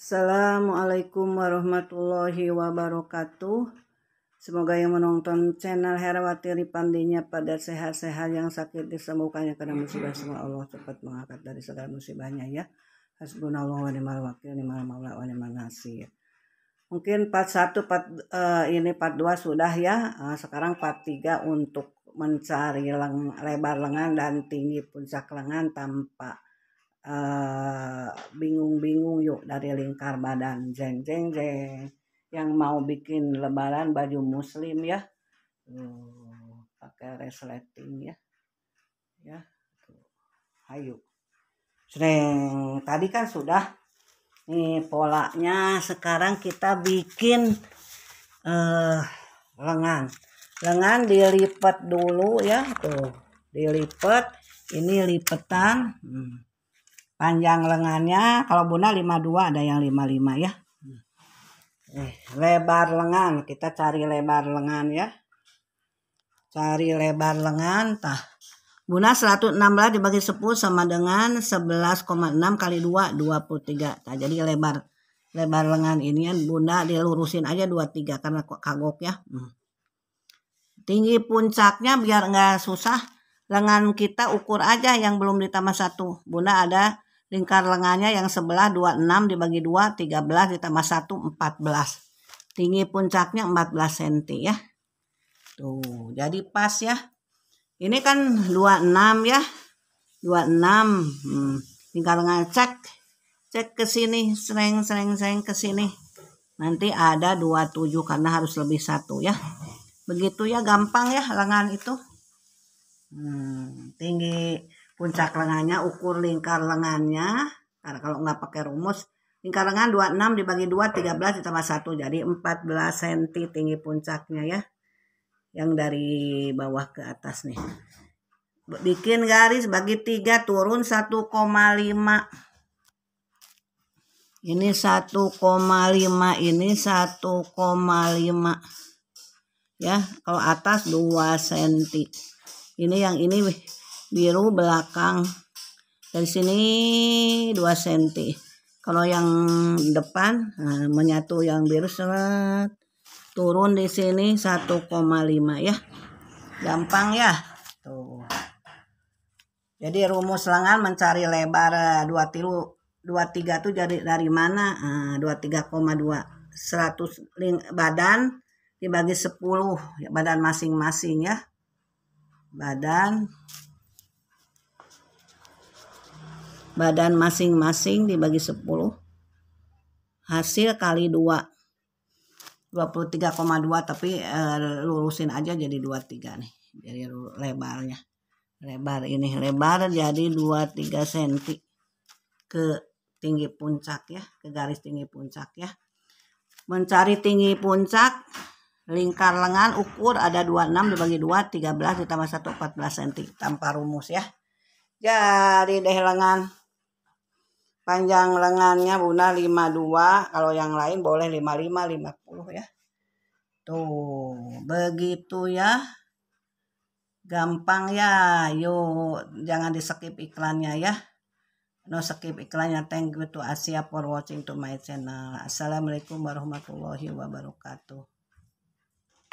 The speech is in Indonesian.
Assalamualaikum warahmatullahi wabarakatuh. Semoga yang menonton channel Herawati Ripandinya pada sehat-sehat yang sakit disembuhkannya karena musibah semua Allah cepat mengangkat dari segala musibahnya ya. Hasbunallah wa ni'mal wakil ni'mal maula wa ni'mal nasir. Mungkin part 1 part uh, ini part 2 sudah ya. Uh, sekarang part 3 untuk mencari leng lebar lengan dan tinggi puncak lengan tanpa uh, bingung dari lingkar badan jeng jeng jeng yang mau bikin lebaran baju muslim ya tuh, pakai resleting ya ya tuh. ayo Sering. tadi kan sudah nih polanya sekarang kita bikin eh, lengan lengan dilipat dulu ya tuh dilipat ini lipetan hmm Panjang lengannya kalau Bunda 52 ada yang 55 ya. Eh, lebar lengan, kita cari lebar lengan ya. Cari lebar lengan tah. Bunda 116 dibagi 10 sama dengan 11,6 kali 2 23. tah jadi lebar lebar lengan ini ya Bunda dilurusin aja 23 karena kok kagok ya. Hmm. Tinggi puncaknya biar enggak susah lengan kita ukur aja yang belum ditambah satu. Bunda ada lingkar lengannya yang sebelah 26 dibagi 2 13 ditambah 1 14 tinggi puncaknya 14 cm ya tuh jadi pas ya ini kan 26 ya 26 hmm. lingkar lengan cek cek ke sini sereng sereng sereng ke sini nanti ada 27 karena harus lebih satu ya begitu ya gampang ya lengan itu hmm, tinggi puncak lengannya ukur lingkar lengannya karena kalau nggak pakai rumus lingkar lengan 26 dibagi 2 13 ditambah 1 jadi 14 cm tinggi puncaknya ya yang dari bawah ke atas nih bikin garis bagi 3 turun 1,5 ini 1,5 ini 1,5 ya kalau atas 2 cm ini yang ini biru belakang dari sini 2 cm kalau yang depan nah, menyatu yang biru seret turun di sini 1,5 ya gampang ya tuh jadi rumus lengan mencari lebar 2 eh, tilu 23 tuh dari dari mana? Nah, 23,2 100 ling, badan dibagi 10 ya, badan masing-masing ya. Badan badan masing-masing dibagi 10 hasil kali 2 23,2 tapi e, lurusin aja jadi 23 nih jadi lebarnya lebar ini lebar jadi 23 cm ke tinggi puncak ya ke garis tinggi puncak ya mencari tinggi puncak lingkar lengan ukur ada 26 dibagi 2 13 ditambah 1 14 cm tanpa rumus ya jadi deh lengan Panjang lengannya Bunda 52, kalau yang lain boleh 55, 50 ya. Tuh, begitu ya. Gampang ya. Yuk, jangan di skip iklannya ya. No skip iklannya. Thank you to Asia for watching to my channel. Assalamualaikum warahmatullahi wabarakatuh.